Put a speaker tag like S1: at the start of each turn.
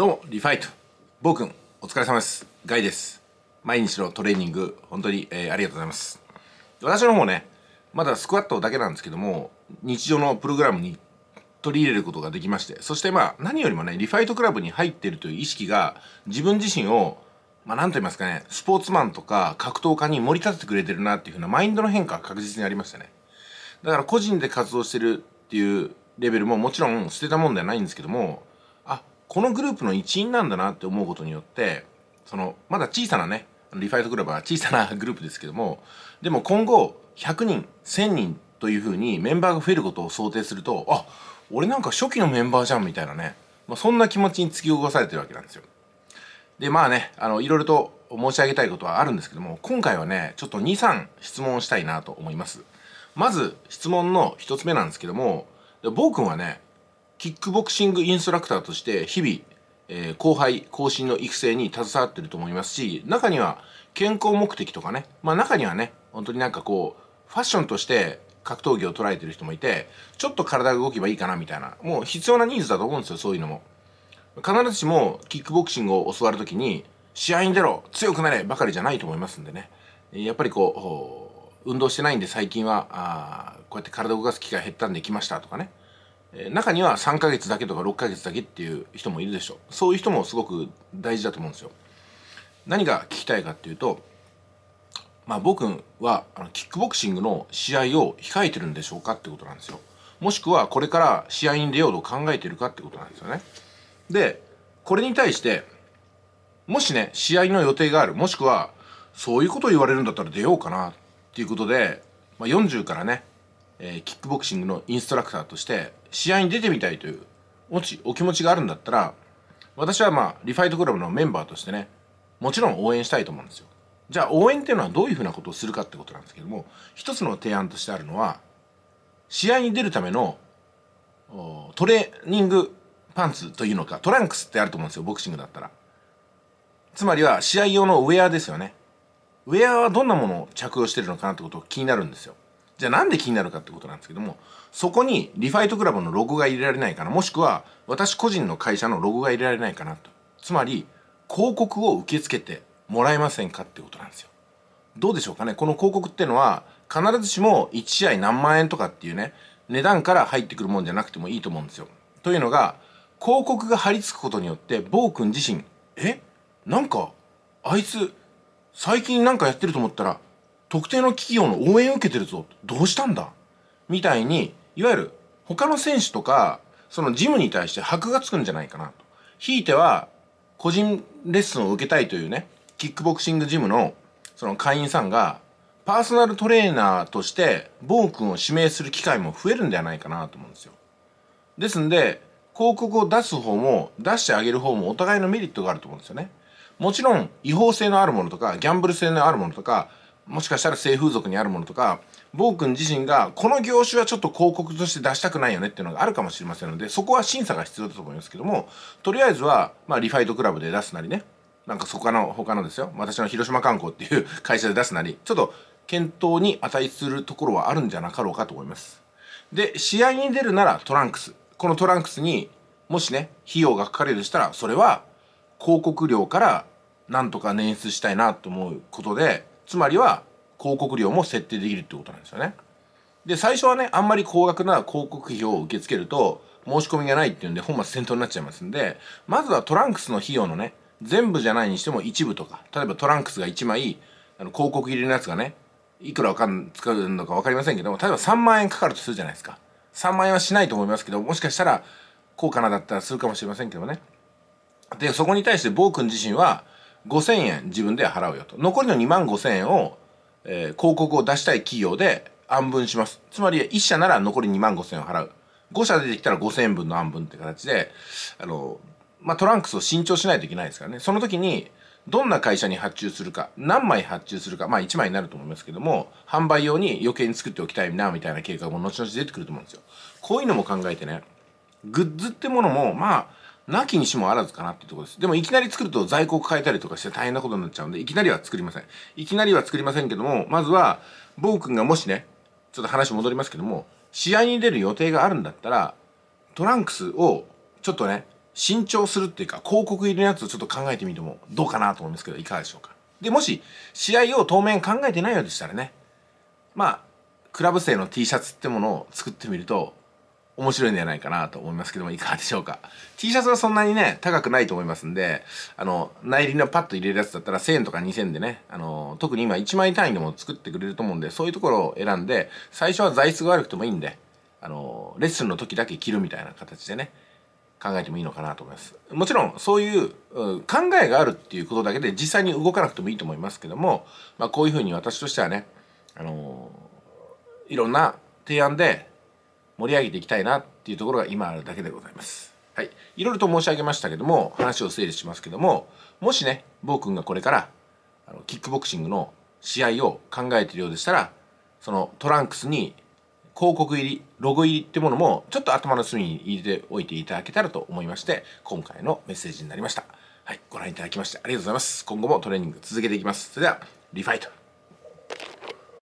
S1: どうも、リファイト。ボー君、お疲れ様です。ガイです。毎日のトレーニング、本当に、えー、ありがとうございます。私の方ね、まだスクワットだけなんですけども、日常のプログラムに取り入れることができまして、そしてまあ、何よりもね、リファイトクラブに入っているという意識が、自分自身を、まあ、なんと言いますかね、スポーツマンとか格闘家に盛り立ててくれてるなっていうふうなマインドの変化が確実にありましたね。だから個人で活動してるっていうレベルももちろん捨てたもんではないんですけども、このグループの一員なんだなって思うことによってそのまだ小さなねリファイトクラブは小さなグループですけどもでも今後100人1000人というふうにメンバーが増えることを想定するとあ俺なんか初期のメンバーじゃんみたいなね、まあ、そんな気持ちに突き動かされてるわけなんですよ。でまあねあのいろいろと申し上げたいことはあるんですけども今回はねちょっと23質問をしたいなと思います。まず質問の1つ目なんですけども僕はねキックボクシングインストラクターとして日々、えー、後輩後進の育成に携わってると思いますし中には健康目的とかねまあ中にはね本当になんかこうファッションとして格闘技を捉えてる人もいてちょっと体が動けばいいかなみたいなもう必要なニーズだと思うんですよそういうのも必ずしもキックボクシングを教わる時に試合に出ろ強くなればかりじゃないと思いますんでねやっぱりこう運動してないんで最近はあこうやって体を動かす機会減ったんで来ましたとかね中には3ヶ月だけとか6ヶ月だけっていう人もいるでしょうそういう人もすごく大事だと思うんですよ何が聞きたいかっていうとまあ僕はあのキックボクシングの試合を控えてるんでしょうかってことなんですよもしくはこれから試合に出ようと考えてるかってことなんですよねでこれに対してもしね試合の予定があるもしくはそういうことを言われるんだったら出ようかなっていうことで、まあ、40からねえー、キックボクシングのインストラクターとして試合に出てみたいというもしお気持ちがあるんだったら私はまあリファイトクラブのメンバーとしてねもちろん応援したいと思うんですよじゃあ応援っていうのはどういうふうなことをするかってことなんですけども一つの提案としてあるのは試合に出るためのトレーニングパンツというのかトランクスってあると思うんですよボクシングだったらつまりは試合用のウェアですよねウェアはどんなものを着用してるのかなってこと気になるんですよじゃあなんで気になるかってことなんですけども、そこにリファイトクラブのロゴが入れられないかな、もしくは私個人の会社のロゴが入れられないかなと。つまり、広告を受け付けてもらえませんかってことなんですよ。どうでしょうかねこの広告ってのは、必ずしも1試合何万円とかっていうね、値段から入ってくるもんじゃなくてもいいと思うんですよ。というのが、広告が貼り付くことによって、暴君自身、えなんか、あいつ、最近なんかやってると思ったら、特定の企業の応援を受けてるぞどうしたんだみたいにいわゆる他の選手とかそのジムに対して箔がつくんじゃないかなとひいては個人レッスンを受けたいというねキックボクシングジムのその会員さんがパーソナルトレーナーとしてボー君を指名する機会も増えるんではないかなと思うんですよですんで広告を出す方も出してあげる方もお互いのメリットがあると思うんですよねもちろん違法性のあるものとかギャンブル性のあるものとかもしかしたら性風俗にあるものとか暴君自身がこの業種はちょっと広告として出したくないよねっていうのがあるかもしれませんのでそこは審査が必要だと思いますけどもとりあえずは、まあ、リファイトクラブで出すなりねなんかそこの他のですよ私の広島観光っていう会社で出すなりちょっと検討に値するところはあるんじゃなかろうかと思います。で試合に出るならトランクスこのトランクスにもしね費用がかかれるとしたらそれは広告料からなんとか捻出したいなと思うことでつまりは広告料も設定できるってことなんですよねで最初はねあんまり高額な広告費を受け付けると申し込みがないっていうんで本末転倒になっちゃいますんでまずはトランクスの費用のね全部じゃないにしても一部とか例えばトランクスが1枚あの広告入りのやつがねいくらかん使うのか分かりませんけども例えば3万円かかるとするじゃないですか3万円はしないと思いますけどもしかしたら高価なだったらするかもしれませんけどねでそこに対して暴君自身は5,000円自分で払うよと残りの2万5,000円を、えー、広告を出したい企業で安分しますつまり1社なら残り2万5,000円を払う5社出てきたら5,000円分の安分って形であの、まあ、トランクスを新調しないといけないですからねその時にどんな会社に発注するか何枚発注するかまあ1枚になると思いますけども販売用に余計に作っておきたいなみたいな計画も後々出てくると思うんですよこういうのも考えてねグッズってものもまあなきにしもあらずかなっていうところです。でもいきなり作ると在庫を変えたりとかして大変なことになっちゃうんで、いきなりは作りません。いきなりは作りませんけども、まずは、ボ君がもしね、ちょっと話戻りますけども、試合に出る予定があるんだったら、トランクスをちょっとね、新調するっていうか、広告入りのやつをちょっと考えてみてもどうかなと思いますけど、いかがでしょうか。で、もし、試合を当面考えてないようでしたらね、まあ、クラブ生の T シャツってものを作ってみると、面白いんじゃないかなと思いますけどもいかがでしょうか T シャツはそんなにね高くないと思いますんであの内輪のパッと入れるやつだったら1000円とか2000円でねあの特に今1枚単位でも作ってくれると思うんでそういうところを選んで最初は材質が悪くてもいいんであのレッスンの時だけ着るみたいな形でね考えてもいいのかなと思いますもちろんそういう、うん、考えがあるっていうことだけで実際に動かなくてもいいと思いますけども、まあ、こういうふうに私としてはねあのいろんな提案で盛り上げていきたいなっていうところが今あるだけでございます。はい。いろいろと申し上げましたけども、話を整理しますけども、もしね、坊君がこれから、あの、キックボクシングの試合を考えているようでしたら、そのトランクスに広告入り、ロゴ入りってものもちょっと頭の隅に入れておいていただけたらと思いまして、今回のメッセージになりました。はい、ご覧いただきましてありがとうございます。今後もトレーニング続けていきます。それでは、リファイト。